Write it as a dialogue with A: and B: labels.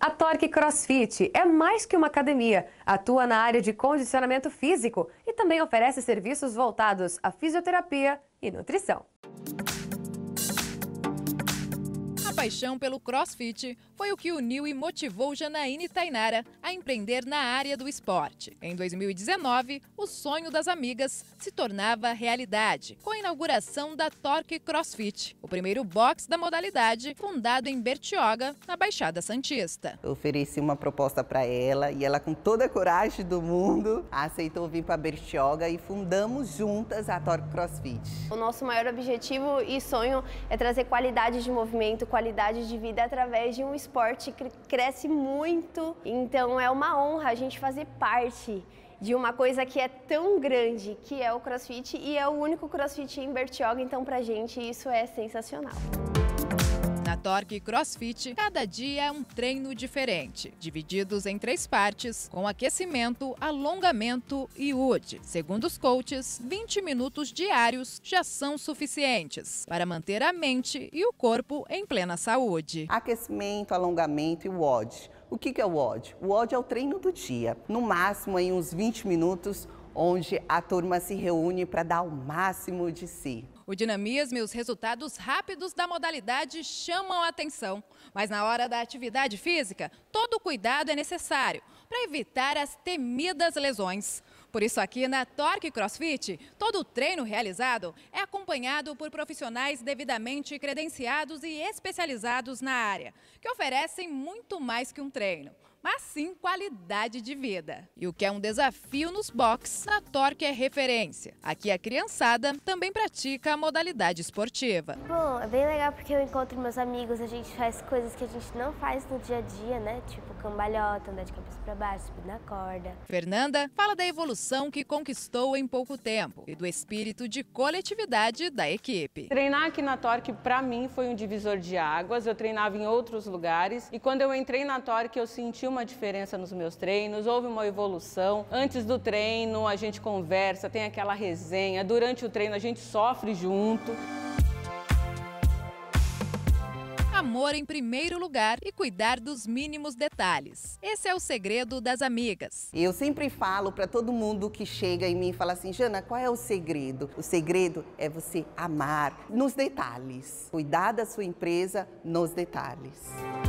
A: A Torque CrossFit é mais que uma academia. Atua na área de condicionamento físico e também oferece serviços voltados à fisioterapia e nutrição paixão pelo crossfit foi o que uniu e motivou Janaíne Tainara a empreender na área do esporte. Em 2019, o sonho das amigas se tornava realidade, com a inauguração da Torque Crossfit, o primeiro box da modalidade fundado em Bertioga, na Baixada Santista.
B: Eu ofereci uma proposta para ela e ela, com toda a coragem do mundo, aceitou vir para Bertioga e fundamos juntas a Torque Crossfit.
C: O nosso maior objetivo e sonho é trazer qualidade de movimento, qualidade qualidade de vida através de um esporte que cresce muito. Então é uma honra a gente fazer parte de uma coisa que é tão grande, que é o CrossFit, e é o único CrossFit em Bertioga, então pra gente isso é sensacional.
A: Torque e Crossfit, cada dia é um treino diferente, divididos em três partes, com aquecimento, alongamento e UD. Segundo os coaches, 20 minutos diários já são suficientes para manter a mente e o corpo em plena saúde. Aquecimento, alongamento e
B: WOD. O que é o WOD? O WOD é o treino do dia. No máximo, em uns 20 minutos, onde a turma se reúne para dar o máximo de si.
A: O dinamismo e os resultados rápidos da modalidade chamam a atenção, mas na hora da atividade física, todo cuidado é necessário para evitar as temidas lesões. Por isso, aqui na Torque CrossFit, todo o treino realizado é acompanhado por profissionais devidamente credenciados e especializados na área, que oferecem muito mais que um treino mas sim qualidade de vida. E o que é um desafio nos box, na Torque é referência. Aqui a criançada também pratica a modalidade esportiva.
C: Bom, é bem legal porque eu encontro meus amigos, a gente faz coisas que a gente não faz no dia a dia, né? Tipo cambalhota, andar de cabeça para baixo, subir na corda.
A: Fernanda fala da evolução que conquistou em pouco tempo e do espírito de coletividade da equipe. Treinar
B: aqui na Torque para mim foi um divisor de águas. Eu treinava em outros lugares e quando eu entrei na Torque eu senti uma uma diferença nos meus treinos, houve uma evolução. Antes do treino, a gente conversa, tem aquela resenha. Durante o treino, a gente sofre junto.
A: Amor em primeiro lugar e cuidar dos mínimos detalhes. Esse é o segredo das amigas. Eu sempre falo para todo mundo que
B: chega em mim e fala assim: Jana, qual é o segredo? O segredo é você amar nos detalhes, cuidar da sua empresa nos detalhes.